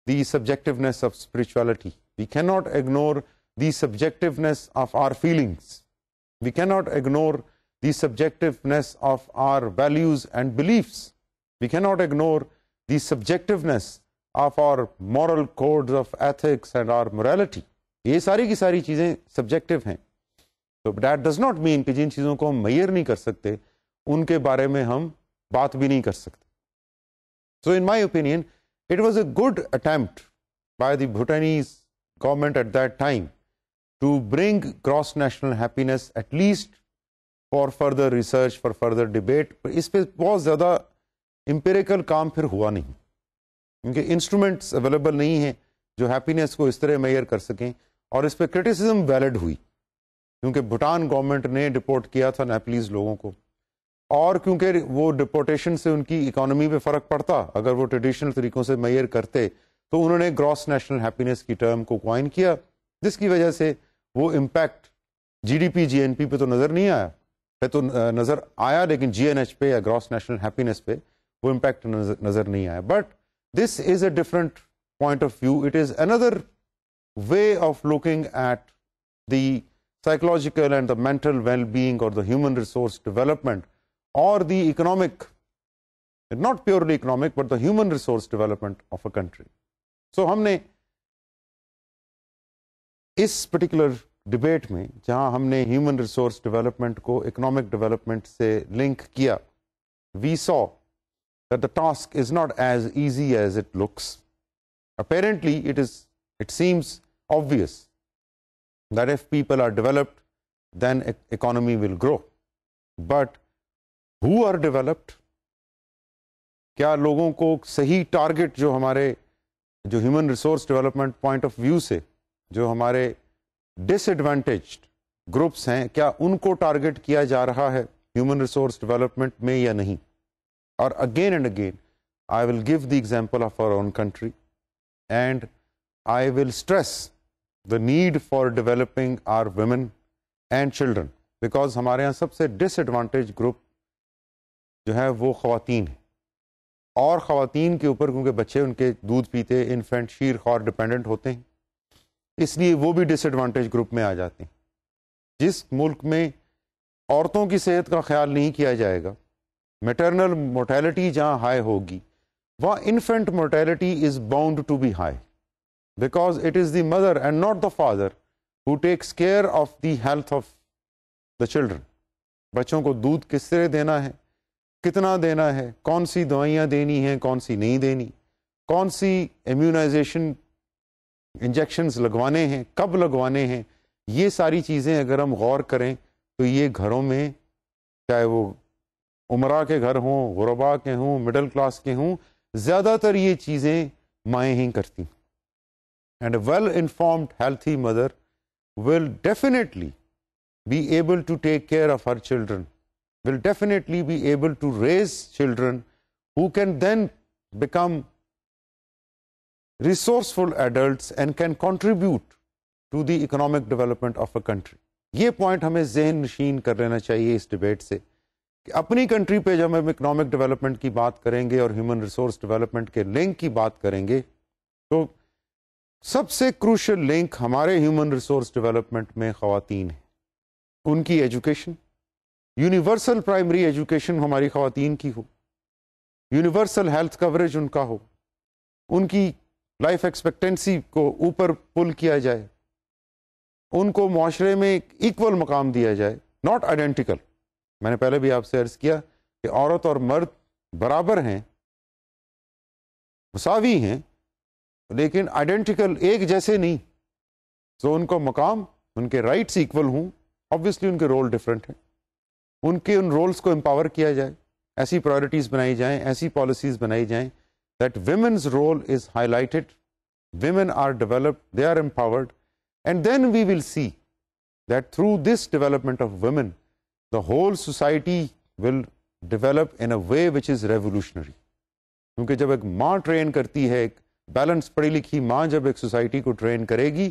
the subjectiveness of spirituality we can not ignore the subjectiveness of our feelings we can not ignore the subjectiveness of our values and beliefs we can not ignore the subjectiveness of our moral codes of ethics and our morality ये सारी की सारी चीज़ें subjective हैं तो that does not mean कि जिन चीज़ों को हम मैयर नहीं कर सकते उनके बारे में हम बात भी नहीं कर सकते so in my opinion it was a good attempt by the Bhutanese government at that time to bring gross national happiness at least for further research for further debate इस पर बहुत ज़्यादा एम्पेरिकल काम फिर हुआ नहीं क्योंकि इंस्ट्रूमेंट्स अवेलेबल नहीं हैं जो हैप्पीनेस को इस तरह मैयर कर सकें और इस पर क्रिटिसिज्म वैलिड हुई क्योंकि भूटान गवर्नमेंट ने डिपोर्ट किया था नेपलीज लोगों को और क्योंकि वो डिपोर्टेशन से उनकी इकोनॉमी पे फ़र्क पड़ता अगर वो ट्रेडिशनल तरीकों से मैयर करते तो उन्होंने ग्रॉस नेशनल हैप्पीनेस की टर्म को क्वाइन किया जिसकी वजह से वो impact G G D P N P पे तो नज़र नहीं आया पे तो नज़र आया लेकिन जी एन एच पे या ग्रॉस नेशनल हैप्पीनेस पे वो इम्पैक्ट नज़र नहीं आया but this is a different point of view it is another way of looking at the psychological and the mental well-being or the human resource development or the economic not purely economic but the human resource development of a country so हमने इस particular debate में जहां हमने human resource development को economic development से link किया we saw that the task is not as easy as it looks. Apparently, it is it seems obvious that if people are developed, then economy will grow. But who are developed? क्या लोगों को सही target जो हमारे जो human resource development point of view से जो हमारे डिसएडवांटेज ग्रुप्स हैं क्या उनको टारगेट किया जा रहा है ह्यूमन रिसोर्स डेवलपमेंट में या नहीं or again and again I will give the example of our own country and I will stress the need for developing our women and children because हमारे यहाँ सबसे disadvantage group जो है वो ख़वातीन है और ख़वातीन के ऊपर क्योंकि बच्चे उनके दूध पीते इन्फेंट शीर खौर डिपेंडेंट होते हैं इसलिए वो भी डिसएडवांटेज ग्रुप में आ जाते हैं जिस मुल्क में औरतों की सेहत का ख्याल नहीं किया जाएगा मेटरनल मोर्टेलिटी जहाँ हाई होगी वहाँ infant mortality is bound to be high because it is the mother and not the father who takes care of the health of the children बच्चों को दूध किस तरह देना है कितना देना है कौन सी दवाइयाँ देनी हैं कौन सी नहीं देनी कौन सी इम्यूनाइजेशन इंजेक्शन्स लगवाने हैं कब लगवाने हैं ये सारी चीज़ें अगर हम गौर करें तो ये घरों में चाहे वो उमरा के घर हों गुरबा के हों मिडल क्लास के हों ज़्यादातर ये चीज़ें माएँ ही करती and well informed healthy mother will definitely be able to take care of her children will definitely be able to raise children who can then become resourceful adults and can contribute to the economic development of a country. ये point हमें जहन नशीन कर लेना चाहिए इस debate से कि अपनी कंट्री पे जब हम इकोनॉमिक डेवलपमेंट की बात करेंगे और ह्यूमन रिसोर्स डेवलपमेंट के लिंक की बात करेंगे तो सबसे क्रूशल लिंक हमारे ह्यूमन रिसोर्स डेवलपमेंट में खातन है उनकी एजुकेशन यूनिवर्सल प्राइमरी एजुकेशन हमारी खातन की हो यूनिवर्सल हेल्थ कवरेज उनका हो उनकी लाइफ एक्सपेक्टेंसी को ऊपर पुल किया जाए उनको माशरे में इक्वल मकाम दिया जाए नॉट आइडेंटिकल मैंने पहले भी आपसे अर्ज किया कि औरत और मर्द बराबर हैं मसावी हैं लेकिन आइडेंटिकल एक जैसे नहीं तो उनको मकाम उनके राइट्स इक्वल हूँ ऑब्वियसली उनके रोल डिफरेंट हैं उनके उन रोल्स को एम्पावर किया जाए ऐसी प्रायोरिटीज़ बनाई जाएं ऐसी पॉलिसीज़ बनाई जाएं that women's role is highlighted women are developed, they are empowered and then we will see that through this development of women the whole society will develop in a way which is revolutionary. क्योंकि जब एक माँ train करती है एक balance पढ़ी लिखी माँ जब एक सोसाइटी को ट्रेन करेगी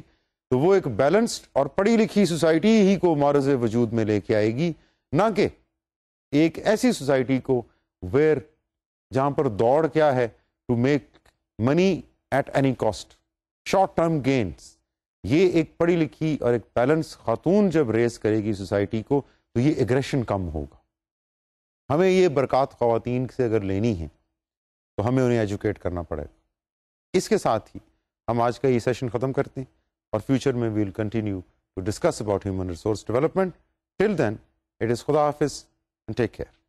तो वो एक बैलेंस्ड और पढ़ी लिखी सोसाइटी ही को मारज वजूद में लेके आएगी ना कि एक ऐसी सोसाइटी को वेयर जहाँ पर दौड़ क्या है to make money at any cost short term gains ये एक पढ़ी लिखी और एक बैलेंस खातून जब रेस करेगी सोसाइटी को तो ये एग्रेशन कम होगा हमें ये बरक़ात ख़वान से अगर लेनी है तो हमें उन्हें एजुकेट करना पड़ेगा इसके साथ ही हम आज का ये सेशन ख़त्म करते हैं और फ्यूचर में we'll continue to discuss about human resource development till then it is खुदा हाफिज़ टेक केयर